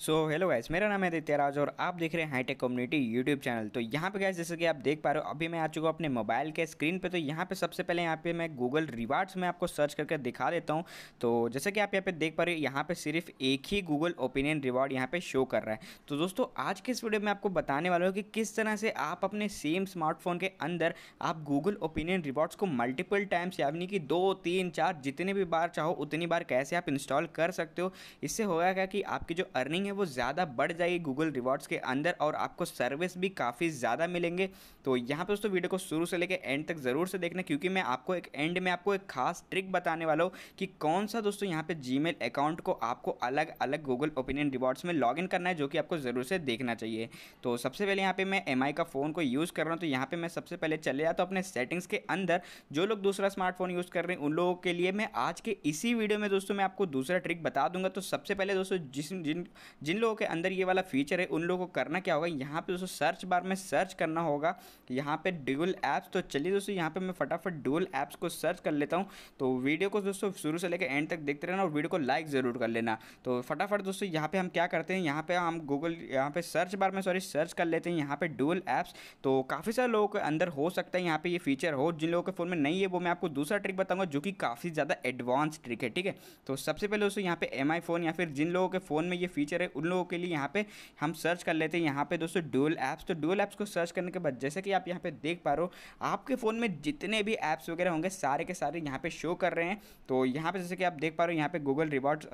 so hello guys मेरा नाम है आदित्य राज और आप देख रहे हैं हाईटेक कम्युनिटी यूट्यूब चैनल तो यहाँ पे गाइस जैसे कि आप देख पा रहे हो अभी मैं आ चुका हूँ अपने मोबाइल के स्क्रीन पे तो यहाँ पे सबसे पहले यहाँ पे मैं गूगल रिवार्ड्स में आपको सर्च करके दिखा देता हूँ तो जैसे कि आप यहाँ पे देख पा रहे हो यहाँ पे सिर्फ एक ही गूगल ओपिनियन रिवार्ड यहाँ पे शो कर रहा है तो दोस्तों आज के इस वीडियो में आपको बताने वाला हूँ कि किस तरह से आप अपने सेम स्मार्टफोन के अंदर आप गूगल ओपिनियन रिवार्ड्स को मल्टीपल टाइम्स यानी कि दो तीन चार जितने भी बार चाहो उतनी बार कैसे आप इंस्टॉल कर सकते हो इससे होगा क्या कि आपकी जो अर्निंग है वो ज़्यादा बढ़ जाएगी गूगल रिवॉर्ड्स के अंदर और आपको सर्विस भी काफ़ी ज़्यादा मिलेंगे तो यहाँ पर दोस्तों वीडियो को शुरू से लेकर एंड तक ज़रूर से देखना क्योंकि मैं आपको एक एंड में आपको एक खास ट्रिक बताने वाला हूँ कि कौन सा दोस्तों यहाँ पर जी अकाउंट को आपको अलग अलग गूगल ओपिनियन रिवॉर्ड्स में लॉग करना है जो कि आपको ज़रूर से देखना चाहिए तो सबसे पहले यहाँ पर मैं एम का फ़ोन को यूज़ कर रहा हूँ तो यहाँ पर मैं सबसे पहले चले जाता हूँ अपने सेटिंग्स के अंदर जो लोग दूसरा स्मार्टफोन यूज़ कर रहे हैं उन लोगों के लिए मैं आज के इसी वीडियो में दोस्तों मैं आपको दूसरा ट्रिक बता दूंगा तो सबसे पहले दोस्तों जिस जिन जिन लोगों के अंदर ये वाला फीचर है उन लोगों को करना क्या होगा यहाँ पे दोस्तों सर्च बार में सर्च करना होगा यहाँ पे डुअल ऐप्स तो चलिए दोस्तों यहाँ पे मैं फटाफट डुअल ऐप्स को सर्च कर लेता हूँ तो वीडियो को दोस्तों शुरू से लेकर एंड तक देखते रहना और वीडियो को लाइक ज़रूर कर लेना तो फटाफट दोस्तों यहाँ पे हम क्या करते हैं यहाँ पे हम गूगल यहाँ पे सर्च बार में सॉरी सर्च कर लेते हैं यहाँ पे डुअल ऐप्स तो काफ़ी सारे लोगों के अंदर हो सकता है यहाँ पे ये फीचर हो जिन लोगों के फ़ोन में नहीं है वो मैं आपको दूसरा ट्रिक बताऊँगा जो कि काफ़ी ज़्यादा एडवांस ट्रिक है ठीक है तो सबसे पहले दोस्तों यहाँ पे एम फ़ोन या फिर जिन लोगों के फ़ोन में ये फीचर है है उन लोगों के लिए यहाँ पे हम सर्च कर लेते हैं यहाँ पे दोस्तों डुअल ऐप्स तो डुअल ऐप्स को सर्च करने के बाद जैसे कि आप यहाँ पे देख पा रहे हो आपके फ़ोन में जितने भी ऐप्स वगैरह होंगे सारे के सारे यहाँ पे शो कर रहे हैं तो यहाँ पे जैसे कि आप देख पा रहे हो यहाँ पे गूगल रिवॉर्ड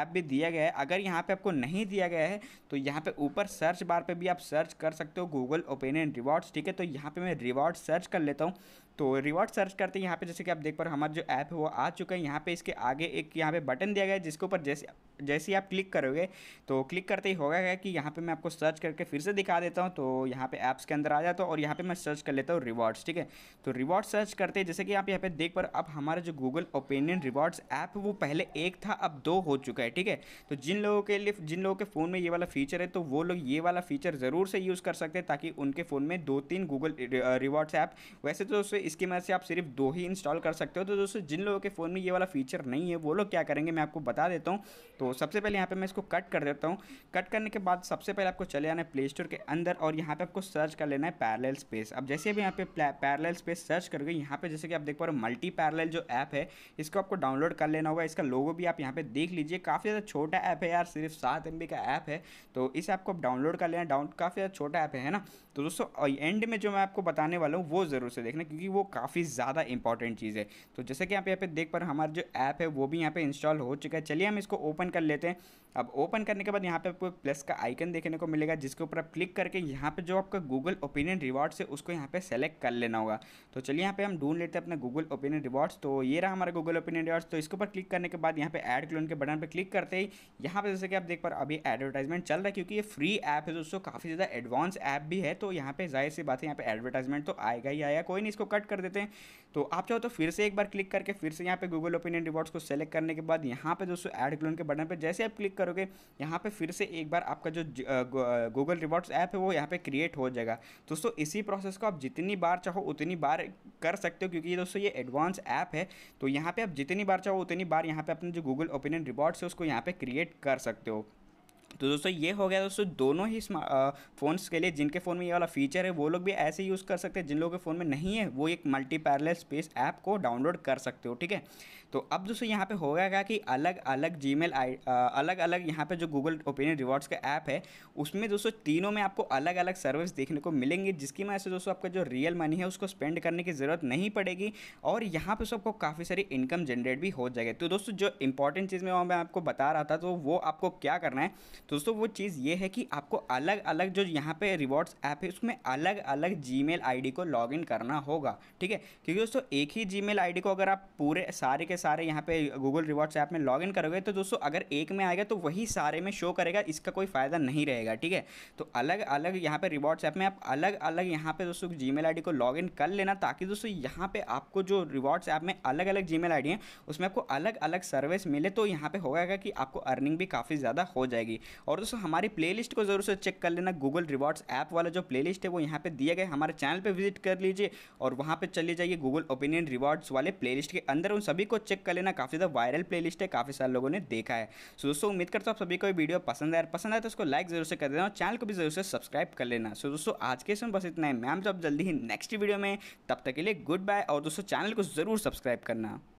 ऐप भी दिया गया है अगर यहाँ पर आपको नहीं दिया गया है तो यहाँ पर ऊपर सर्च बार पर भी आप सर्च कर सकते हो गूगल ओपिनियन रिवॉर्ड्स ठीक है तो यहाँ पर मैं रिवॉर्ड सर्च कर लेता हूँ तो रिवॉर्ड सर्च करते हैं यहाँ पे जैसे कि आप देख पा रहे हमारा जो ऐप है वो आ चुका है यहाँ पे इसके आगे एक यहाँ पे बटन दिया गया है जिसके ऊपर जैसे जैसे ही आप क्लिक करोगे तो क्लिक करते ही होगा क्या कि यहाँ पे मैं आपको सर्च करके फिर से दिखा देता हूँ तो यहाँ पे ऐप्स के अंदर आ जाता हूँ और यहाँ पे मैं सर्च कर लेता हूँ रिवॉर्ड्स ठीक है तो रिवॉर्ड सर्च करते जैसे कि आप यहाँ पे देख पर अब हमारा जो गूगल ओपिनियन रिवॉर्ड्स ऐप वो पहले एक था अब दो हो चुका है ठीक है तो जिन लोगों के लिए जिन लोगों के फ़ोन में ये वाला फीचर है तो वो लोग ये वाला फीचर ज़रूर से यूज़ कर सकते हैं ताकि उनके फ़ोन में दो तीन गूगल रिवॉर्ड्स ऐप वैसे तो उसे इसकी मदद से आप सिर्फ दो ही इंस्टॉल कर सकते हो तो दोस्तों जिन लोगों के फ़ोन में ये वाला फीचर नहीं है वो लोग क्या करेंगे मैं आपको बता देता हूँ तो सबसे पहले यहाँ पर मैं इसको कट कर देता हूँ कट करने के बाद सबसे पहले आपको चले आना है प्ले स्टोर के अंदर और यहाँ पर आपको सर्च कर लेना है पैरल स्पेस अब जैसे भी यहाँ पे पैरल स्पेस सर्च करोगे यहाँ पर जैसे कि आप देख पा रहे हो मल्टी पैरल जो ऐप है इसको आपको डाउनलोड कर लेना होगा इसका लोगो भी आप यहाँ पर देख लीजिए काफ़ी ज़्यादा छोटा ऐप है यार सिर्फ सात एम का ऐप है तो इस ऐप को आप डाउनलोड कर लेना डाउन काफ़ी ज़्यादा छोटा ऐप है ना तो दोस्तों एंड में जो मैं आपको बताने वाला हूँ वो ज़रूर से देखना क्योंकि वो वो काफ़ी ज़्यादा इंपॉर्टेंट चीज़ है तो जैसे कि आप यहाँ पे देख पर हमारा जो ऐप है वो भी यहाँ पे इंस्टॉल हो चुका है चलिए हम इसको ओपन कर लेते हैं अब ओपन करने के बाद यहाँ पे आपको प्लस का आइकन देखने को मिलेगा जिसके ऊपर आप क्लिक करके यहाँ पे जो आपका गूगल ओपिनियन रिवॉर्ड्स है उसको यहाँ पे सेलेक्ट कर लेना होगा तो चलिए यहाँ पे हम ढूंढ लेते हैं अपना गूगल ओपिनियन रिवॉर्ड्स तो ये रहा हमारा गूगल ओपिनियन रिवॉर्ड्स तो इसके ऊपर क्लिक करने के बाद यहाँ पे एड क्लोन के बटन पर क्लिक करते ही यहाँ पर जैसे कि आप देख पा अभी एडवर्टाइजमेंट चल रहा है क्योंकि ये फ्री ऐप है दोस्तों काफ़ी ज़्यादा एडवांस ऐप भी है तो यहाँ पे जाहिर सी बात है यहाँ पर एडवर्टाइजमेंट तो आएगा ही आया कोई नहीं इसको कट कन्वर्ट कर देते हैं तो आप चाहो तो फिर से एक बार क्लिक करके फिर से यहाँ पे गूगल ओपिनियन रिवॉर्ड्स को सेलेक्ट करने के बाद यहाँ पे दोस्तों ऐड क्लोन के बटन पे जैसे आप क्लिक करोगे यहाँ पे फिर से एक बार आपका जो गूगल रिवॉर्ड्स ऐप है वो यहाँ पे क्रिएट हो जाएगा दोस्तों इसी प्रोसेस को आप जितनी बार चाहो उतनी बार कर सकते हो क्योंकि ये दोस्तों ये एडवांस ऐप है तो यहाँ पर आप जितनी बार चाहो उतनी बार यहाँ पर अपने जो गूगल ओपिनियन रिवॉर्ड्स है उसको यहाँ पर क्रिएट कर सकते हो तो दोस्तों ये हो गया दोस्तों दोनों ही फ़ोन्स के लिए जिनके फ़ोन में ये वाला फीचर है वो लोग भी ऐसे यूज़ कर सकते हैं जिन लोगों के फ़ोन में नहीं है वो एक मल्टी पैरल स्पेस ऐप को डाउनलोड कर सकते हो ठीक है तो अब दोस्तों यहाँ पे होगा क्या कि अलग अलग जी मेल अलग अलग यहाँ पे जो गूगल ओपिनियन रिवॉर्ड्स का ऐप है उसमें दोस्तों तीनों में आपको अलग अलग सर्विस देखने को मिलेंगी जिसकी वजह से दोस्तों आपका जो रियल मनी है उसको स्पेंड करने की ज़रूरत नहीं पड़ेगी और यहाँ पर सबको काफ़ी सारी इनकम जनरेट भी हो जाएगी तो दोस्तों जो इंपॉर्टेंट चीज़ में मैं आपको बता रहा था तो वो आपको क्या करना है दोस्तों वो चीज़ ये है कि आपको अलग अलग जो यहाँ पे रिवॉर्ड्स ऐप है उसमें अलग अलग जी मेल को इन करना होगा ठीक है क्योंकि दोस्तों एक ही जी मेल को अगर आप पूरे सारे के सारे यहाँ पे गूगल रिवॉर्ड्स ऐप में लॉग करोगे तो दोस्तों अगर एक में आएगा तो वही सारे में शो करेगा इसका कोई फ़ायदा नहीं रहेगा ठीक है तो अलग अलग यहाँ पर रिवॉर्ड्स ऐप में आप अलग अलग यहाँ पर दोस्तों जी मेल को लॉग कर लेना ताकि दोस्तों यहाँ पर आपको जो रिवॉर्ड्स ऐप में अलग अलग जी मेल है उसमें आपको अलग अलग सर्विस मिले तो यहाँ पर होगा कि आपको अर्निंग भी काफ़ी ज़्यादा हो जाएगी और दोस्तों हमारी प्लेलिस्ट को ज़रूर से चेक कर लेना गूगल रिवॉर्ड्स ऐप वाला जो प्लेलिस्ट है वो यहाँ पे दिया गया हमारे चैनल पे विजिट कर लीजिए और वहाँ पे चले जाइए गूगल ओपिनियन रिवॉर्ड्स वाले प्लेलिस्ट के अंदर उन सभी को चेक कर लेना काफ़ी ज़्यादा वायरल प्ले है काफ़ी सारे लोगों ने देखा है सो दोस्तों उम्मीद करता हूँ आप सभी को वीडियो पसंद आया पसंद आया तो उसको लाइक जरूर से कर देना और चैनल को भी जरूर से सब्सक्राइब कर लेना सो दोस्तों आज के समय बस इतना है मैम जब जल्दी ही नेक्स्ट वीडियो में तब तक के लिए गुड बाय और दोस्तों चैनल को ज़रूर सब्सक्राइब करना